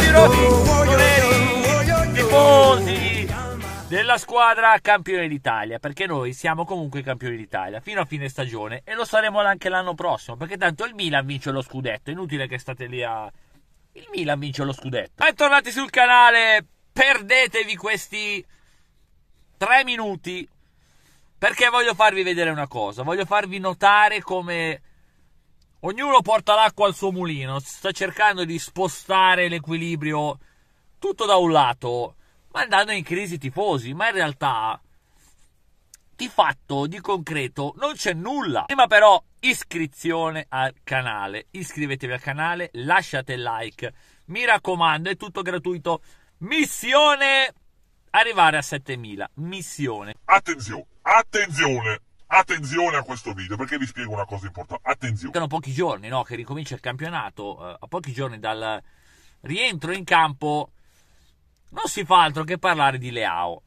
di Robin Tonelli, tifosi della squadra campione d'Italia, perché noi siamo comunque campioni d'Italia fino a fine stagione e lo saremo anche l'anno prossimo, perché tanto il Milan vince lo scudetto, inutile che state lì a... Il Milan vince lo scudetto. Bentornati sul canale, perdetevi questi tre minuti perché voglio farvi vedere una cosa, voglio farvi notare come Ognuno porta l'acqua al suo mulino, sta cercando di spostare l'equilibrio tutto da un lato, mandando in crisi tifosi, ma in realtà di fatto, di concreto, non c'è nulla. Prima però iscrizione al canale, iscrivetevi al canale, lasciate like, mi raccomando, è tutto gratuito. Missione arrivare a 7000, missione. Attenzione, attenzione. Attenzione a questo video perché vi spiego una cosa importante. Attenzione. Sono pochi giorni no, che ricomincia il campionato, eh, a pochi giorni dal rientro in campo non si fa altro che parlare di Leao.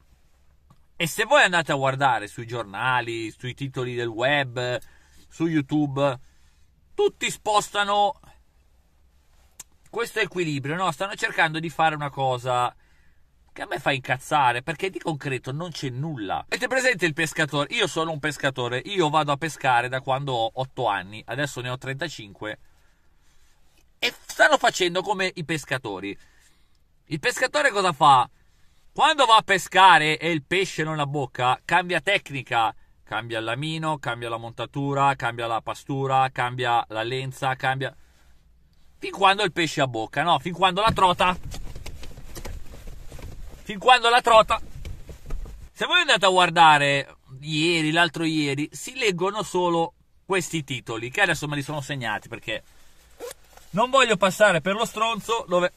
E se voi andate a guardare sui giornali, sui titoli del web, su YouTube, tutti spostano questo equilibrio, no? Stanno cercando di fare una cosa che a me fa incazzare perché di concreto non c'è nulla. Avete presente il pescatore? Io sono un pescatore, io vado a pescare da quando ho 8 anni, adesso ne ho 35 e stanno facendo come i pescatori. Il pescatore cosa fa? Quando va a pescare e il pesce non ha bocca, cambia tecnica, cambia il lamino, cambia la montatura, cambia la pastura, cambia la lenza, cambia... Fin quando il pesce ha bocca, no? Fin quando la trota fin quando la trota. Se voi andate a guardare ieri, l'altro ieri, si leggono solo questi titoli, che adesso me li sono segnati perché non voglio passare per lo stronzo dove...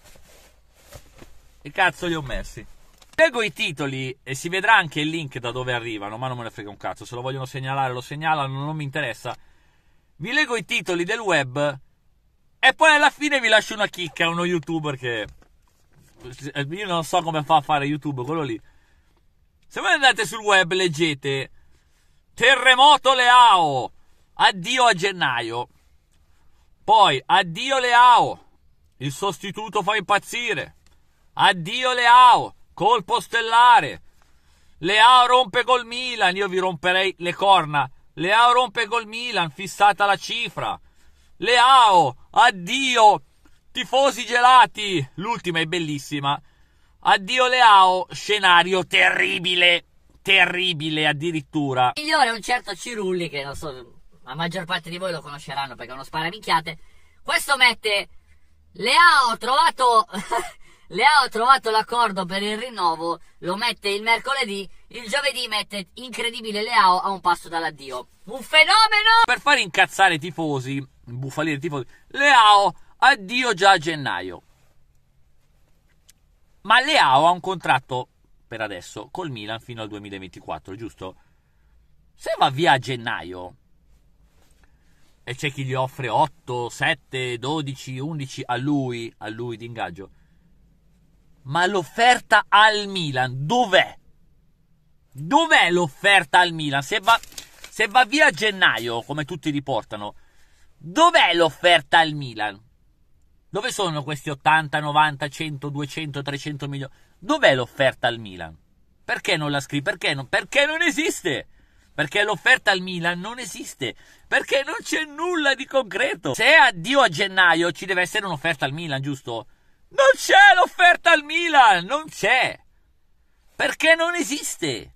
Che cazzo li ho messi? Leggo i titoli e si vedrà anche il link da dove arrivano, ma non me ne frega un cazzo, se lo vogliono segnalare lo segnalano, non mi interessa. Vi leggo i titoli del web e poi alla fine vi lascio una chicca a uno youtuber che io non so come fa a fare YouTube quello lì. Se voi andate sul web leggete Terremoto Leao, addio a gennaio. Poi addio Leao, il sostituto fa impazzire. Addio Leao, colpo stellare. Leao rompe col Milan, io vi romperei le corna. Leao rompe col Milan, fissata la cifra. Leao, addio Tifosi gelati, l'ultima è bellissima. Addio Leao, scenario terribile, terribile addirittura. Il migliore è un certo Cirulli che non so, la maggior parte di voi lo conosceranno perché è uno sparamicchiate. Questo mette Leao ha trovato Leao ha trovato l'accordo per il rinnovo, lo mette il mercoledì, il giovedì mette incredibile Leao a un passo dall'addio. Un fenomeno! Per far incazzare i tifosi, bufalire i tifosi, Leao addio già a gennaio. Ma Leao ha un contratto per adesso col Milan fino al 2024, giusto? Se va via a gennaio e c'è chi gli offre 8, 7, 12, 11 a lui, a lui di ingaggio. Ma l'offerta al Milan dov'è? Dov'è l'offerta al Milan? Se va, se va via a gennaio, come tutti riportano, dov'è l'offerta al Milan? Dove sono questi 80, 90, 100, 200, 300 milioni? Dov'è l'offerta al Milan? Perché non la scrivi? Perché, Perché non esiste? Perché l'offerta al Milan non esiste? Perché non c'è nulla di concreto? Se è addio a gennaio ci deve essere un'offerta al Milan, giusto? Non c'è l'offerta al Milan! Non c'è! Perché non esiste!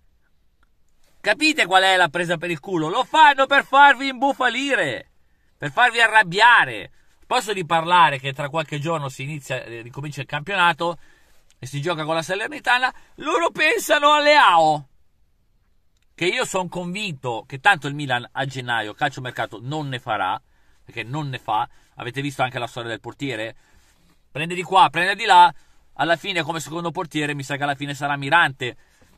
Capite qual è la presa per il culo? Lo fanno per farvi imbufalire, per farvi arrabbiare, Posso riparlare che tra qualche giorno si inizia, eh, ricomincia il campionato e si gioca con la Salernitana, loro pensano a AO. Che io sono convinto che tanto il Milan a gennaio calcio mercato non ne farà, perché non ne fa. Avete visto anche la storia del portiere? Prende di qua, prende di là, alla fine come secondo portiere mi sa che alla fine sarà Mirante,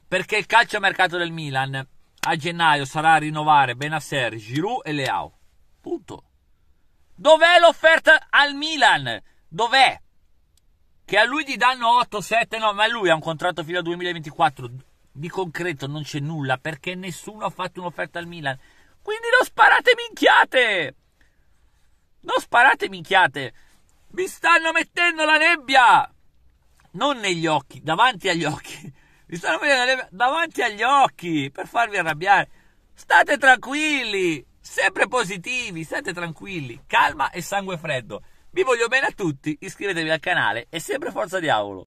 perché il calcio mercato del Milan a gennaio sarà a rinnovare Benasser, Giroud e Leao. Punto. Dov'è l'offerta al Milan? Dov'è? Che a lui gli danno 8, 7, 9, ma lui ha un contratto fino al 2024. Di concreto non c'è nulla perché nessuno ha fatto un'offerta al Milan. Quindi non sparate minchiate! Non sparate minchiate! Mi stanno mettendo la nebbia! Non negli occhi, davanti agli occhi. Mi stanno mettendo la nebbia davanti agli occhi per farvi arrabbiare. State tranquilli! Sempre positivi, state tranquilli, calma e sangue freddo. Vi voglio bene a tutti, iscrivetevi al canale e sempre forza diavolo!